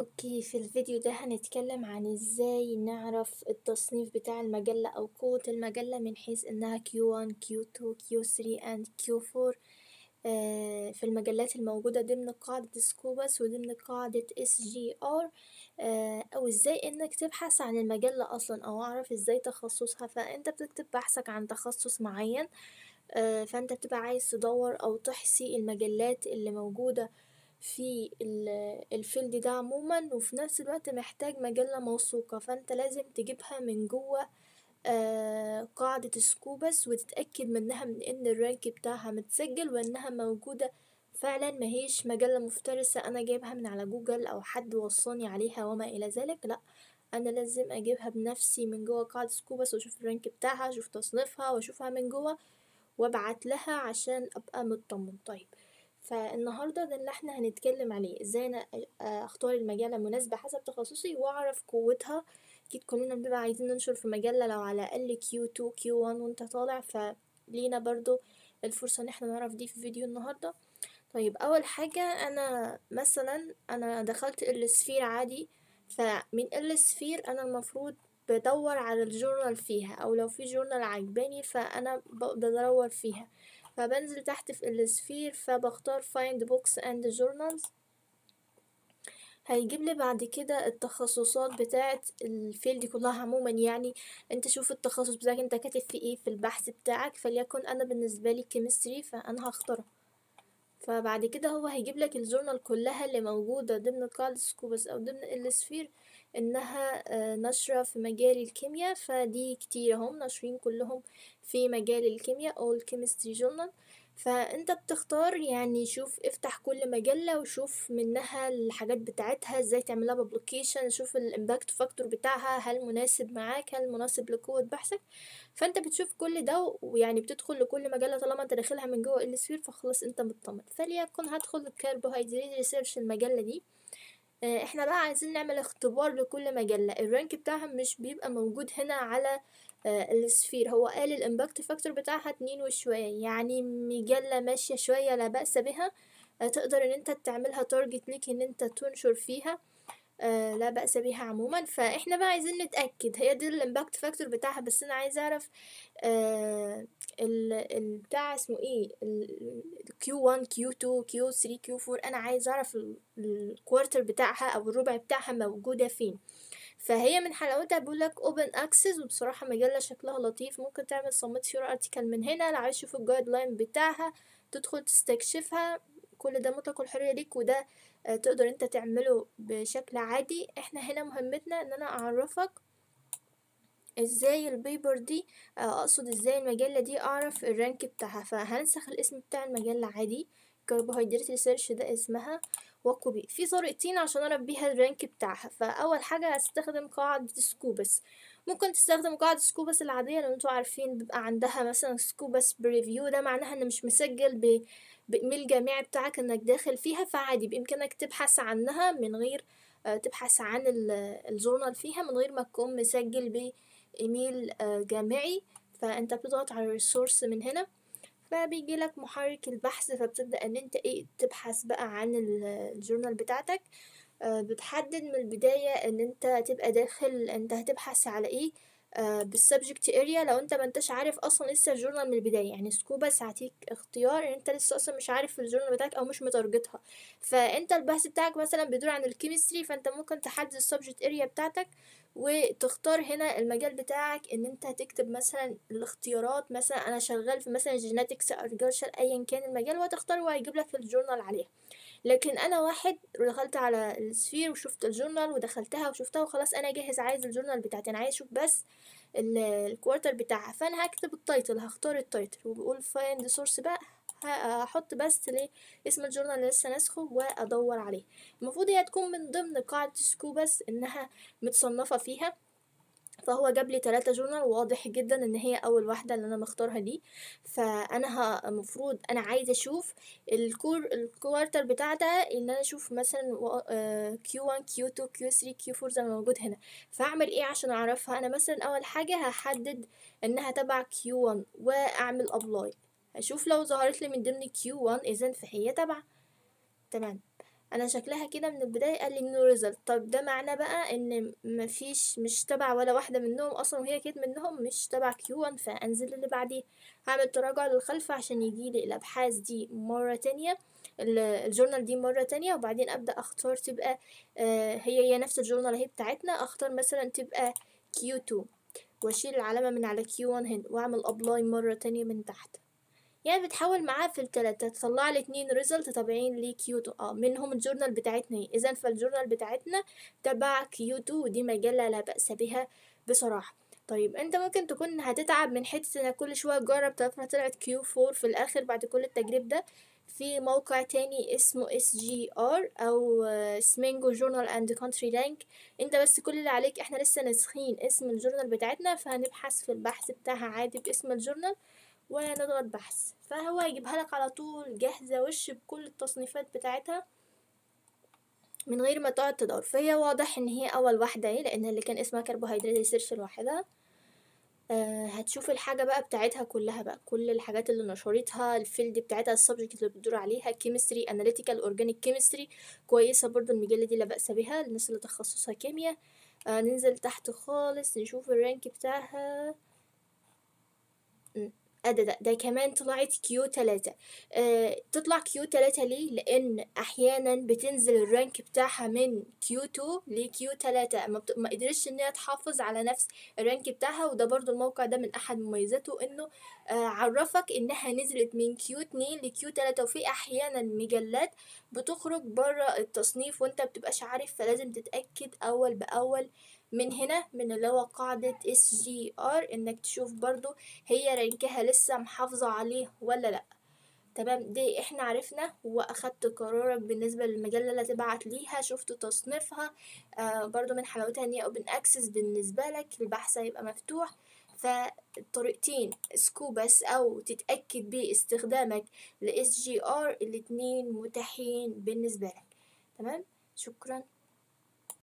اوكي في الفيديو ده هنتكلم عن ازاي نعرف التصنيف بتاع المجلة او قوة المجلة من حيث انها Q1 Q2 Q3 and Q4 آه، في المجلات الموجودة ضمن قاعدة سكوبس وضمن قاعدة اس جي ار آه، او ازاي انك تبحث عن المجلة اصلا او اعرف ازاي تخصصها فانت بتكتب بحثك عن تخصص معين آه، فانت بتبقى عايز تدور او تحصي المجلات اللي موجودة في الفيلد ده عموما وفي نفس الوقت محتاج مجلة موثوقة فانت لازم تجيبها من جوه آه، قاعدة سكوبس وتتأكد منها من ان الرانك بتاعها متسجل وانها موجودة فعلا مهيش مجلة مفترسة انا جايبها من على جوجل او حد وصاني عليها وما الى ذلك لأ انا لازم اجيبها بنفسي من جوه قاعدة سكوبس واشوف الرانك بتاعها اشوف تصنيفها واشوفها من جوه وابعت لها عشان ابقى مطمن طيب فالنهاردة ده اللي احنا هنتكلم عليه ازاي انا آه، اختار المجلة المناسبة حسب تخصصي واعرف قوتها اكيد كلنا بنبقى عايزين ننشر في مجلة لو على الاقل كيو 2 كيو 1 وانت طالع فلينا برضو الفرصة ان احنا نعرف دي في فيديو النهاردة طيب اول حاجة انا مثلا انا دخلت السفير عادي فمن السفير انا المفروض بدور على الجورنال فيها او لو في جورنال عجباني فانا بدور فيها فبنزل تحت في السفير فبختار find books and journals هيجيب لي بعد كده التخصصات بتاعه الفيلد كلها عموما يعني انت شوف التخصص بتاعك انت كاتب في ايه في البحث بتاعك فليكن انا بالنسبه لي كيمستري فانا هختاره فبعد كده هو هيجيب لك الجورنال كلها اللي موجوده ضمن كالسكوبس او ضمن السفير انها آه، نشرة في مجال الكيمياء فدي كتير هم ناشرين كلهم في مجال الكيمياء او الكيمستري جورنال فانت بتختار يعني شوف افتح كل مجلة وشوف منها الحاجات بتاعتها ازاي تعملها بابليكيشن شوف الامباكت فاكتور بتاعها هل مناسب معاك هل مناسب لقوة بحثك فانت بتشوف كل ده ويعني بتدخل لكل مجلة طالما انت داخلها من جوه السوير فخلاص انت مطمن فليكن هدخل الكربوهيدرات ريسيرش المجلة دي آه، احنا بقى عايزين نعمل اختبار لكل مجلة الرانك بتاعها مش بيبقى موجود هنا على آه، السفير هو قال الامباكت فاكتور بتاعها اتنين وشوية يعني مجلة ماشية شوية لا بأس بها آه، تقدر ان انت تعملها تارجت ليك ان انت تنشر فيها آه، لا بأس بها عموما فاحنا بقى عايزين نتأكد هي دي الامباكت فاكتور بتاعها بس انا عايز اعرف آه البتاع اسمه ايه Q1 Q2 Q3 Q4 انا عايز اعرف الكوارتر بتاعها او الربع بتاعها موجودة فين فهي من حلاوتها بيقولك open access وبصراحة مجلة شكلها لطيف ممكن تعمل صمت your article من هنا لو عايز تشوف الجايد لاين بتاعها تدخل تستكشفها كل ده مطلق الحرية ليك وده آه، تقدر انت تعمله بشكل عادي احنا هنا مهمتنا ان انا اعرفك ازاي البيبر دي آه، اقصد ازاي المجلة دي اعرف الرانك بتاعها فهنسخ الاسم بتاع المجلة عادي كربوهيدرات ريسيرش ده اسمها وكوبي في طريقتين عشان اعرف بيها الرانك بتاعها فاول حاجة هستخدم قاعدة سكوبس ممكن تستخدموا قاعدة سكوبس العادية لو انتوا عارفين بيبقى عندها مثلا سكوبس بريفيو ده معناها ان مش مسجل ب... بإيميل الجامعي بتاعك انك داخل فيها فعادي بإمكانك تبحث عنها من غير آه، تبحث عن الجورنال فيها من غير ما تكون مسجل بإيميل آه، جامعي فانت بتضغط على الريسورس من هنا فبيجي لك محرك البحث فبتبدأ ان انت ايه تبحث بقى عن الجورنال بتاعتك آه، بتحدد من البداية ان انت تبقى داخل انت هتبحث على ايه آه، بالسبجكت اريا لو انت ما انتش عارف اصلا لسه الجورنال من البدايه يعني سكوبا ساعتيك اختيار ان انت لسه اصلا مش عارف الجورنال بتاعك او مش متارجتها فانت البحث بتاعك مثلا بيدور عن الكيمستري فانت ممكن تحدد السبجكت اريا بتاعتك وتختار هنا المجال بتاعك ان انت هتكتب مثلا الاختيارات مثلا انا شغال في مثلا جيناتكس او ايا كان المجال وهتختار وهيجيب لك الجورنال عليها لكن انا واحد دخلت على السفير وشفت الجورنال ودخلتها وشفتها وخلاص انا جاهز عايز الجورنال بتاعتي انا عايز اشوف بس الكوارتر بتاعها فانا هكتب التايتل هختار التايتل وبقول فايند سورس بقى هحط بس ليه اسم الجورنال اللي لسه ناسخه وادور عليه المفروض هي تكون من ضمن قاعدة سكوبس انها متصنفة فيها فهو جاب لي ثلاثة جورنال واضح جدا ان هي اول واحدة اللي انا مختارها دي فانا المفروض انا عايزة اشوف الكور الكوارتر بتاعتها ان انا اشوف مثلا q 1 q 2 q 3 q 4 زي ما موجود هنا فاعمل ايه عشان اعرفها انا مثلا اول حاجة هحدد انها تبع q 1 واعمل ابلاي اشوف لو ظهرت لي من ضمن q 1 اذا فهي تبع تمام انا شكلها كده من البدايه قال لي نو ريزلت طب ده معناه بقى ان مفيش مش تبع ولا واحده منهم اصلا وهي كده منهم مش تبع كيو 1 فانزل اللي بعديه هعمل تراجع للخلف عشان يجي لي الابحاث دي مره تانية الجورنال دي مرة تانية وبعدين أبدأ أختار تبقى آه، هي هي نفس الجورنال اهي بتاعتنا أختار مثلا تبقى كيو 2 وأشيل العلامة من على كيو 1 هنا وأعمل أبلاي مرة تانية من تحت يعني بتحاول معاه التلاتة تطلع لي اتنين ريزلت لي كيوتو اه منهم الجورنال بتاعتنا ايه اذا فالجورنال بتاعتنا تبع كيوتو ودي مجلة لا بأس بها بصراحة طيب انت ممكن تكون هتتعب من حتة انك كل شوية تجرب طفرة طلعت كيو فور في الاخر بعد كل التجريب ده في موقع تاني اسمه اس جي ار او سمينجو جورنال اند كونتري لانك انت بس كل اللي عليك احنا لسه ناسخين اسم الجورنال بتاعتنا فهنبحث في البحث بتاعها عادي باسم الجورنال ونضغط بحث فهو يجيبها لك على طول جاهزة وش بكل التصنيفات بتاعتها من غير ما تقعد تدور فهي واضح ان هي اول واحدة ايه لان اللي كان اسمها كربوهيدرات ريسيرش لوحدها آه هتشوف الحاجة بقى بتاعتها كلها بقى كل الحاجات اللي نشرتها الفيلد بتاعتها السبجكت اللي بتدور عليها كيمستري اناليتيكال اورجانيك كيمستري كويسة برضو المجلة دي لا بأس بها للناس اللي تخصصها كيمياء آه ننزل تحت خالص نشوف الرانك بتاعها م. ده, ده كمان طلعت كيو تلاتة أه تطلع كيو تلاتة ليه لان احيانا بتنزل الرانك بتاعها من كيو تو لكيو تلاتة ما, بت... ما قدرتش ان هي تحافظ على نفس الرانك بتاعها وده برضو الموقع ده من احد مميزاته انه أه عرفك انها نزلت من كيو اتنين لكيو تلاتة وفي احيانا مجلات بتخرج بره التصنيف وانت بتبقاش عارف فلازم تتأكد اول باول من هنا من اللي هو قاعدة اس جي ار انك تشوف برضو هي رنكها لسه محافظة عليه ولا لأ تمام دي احنا عرفنا واخدت قرارك بالنسبة للمجلة اللي تبعت ليها شفت تصنيفها آه برضو من حلاوتها ان هي اوبن اكسس بالنسبة لك البحث هيبقى مفتوح فالطريقتين سكوبس او تتأكد باستخدامك لاس جي ار الاتنين متاحين بالنسبة لك تمام شكرا